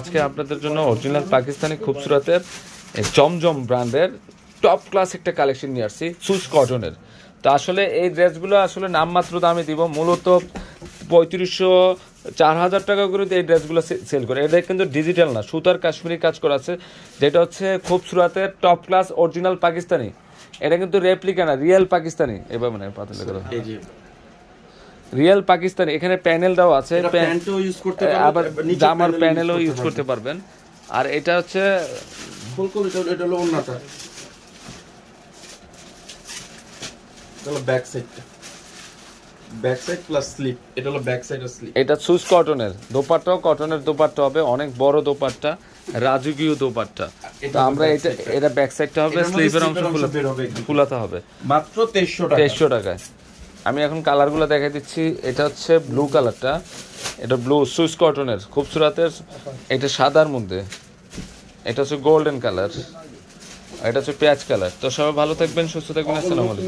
আজকে আপনাদের জন্য অরিজিনাল পাকিস্তানি খুবসুরতের জমজম ব্র্যান্ডের টপ ক্লাস একটা কালেকশন নিয়ে আসছি সুস কটনের তো আসলে এই ড্রেসগুলো আসলে নামমাত্র দামে দিব মূলত পঁয়ত্রিশশো চার হাজার টাকা করে এই ড্রেসগুলো সেল করে এটা কিন্তু ডিজিটাল না সুতার কাশ্মীরি কাজ করা আছে যেটা হচ্ছে খুবসুরতের টপ ক্লাস অরিজিনাল পাকিস্তানি এটা কিন্তু রেপ্লিকা না রিয়েল পাকিস্তানি এবার মানে পাতলে রিয়েল পাকিস্তান এখানে প্যানেল দাও আছে আবার জামার প্যানেলও ইউজ করতে পারবেন আর এটা হচ্ছে এটা হলো ব্যাক সাইডটা ব্যাক সাইড প্লাস স্লিপ এটা হলো ব্যাক সাইড আর স্লিপ এটা সুস কটনের দোপাট্টাও কটনের দোপাট্টা হবে অনেক বড় দোপাট্টা রাজকীয় দোপাট্টা তো আমরা এটা এটা ব্যাক সাইডটা হবে স্লিপের অংশ ফুলাতে হবে মাত্র 2300 টাকা 2300 টাকায় আমি এখন কালারগুলো দেখাই দিচ্ছি এটা হচ্ছে ব্লু কালারটা এটা ব্লু সুইস কটনের খুবসুরাতের এটা সাদার মধ্যে এটা হচ্ছে গোল্ডেন কালার এটা হচ্ছে পেঁয়াজ কালার তো সবাই ভালো থাকবেন সুস্থ থাকবেন আসসালামু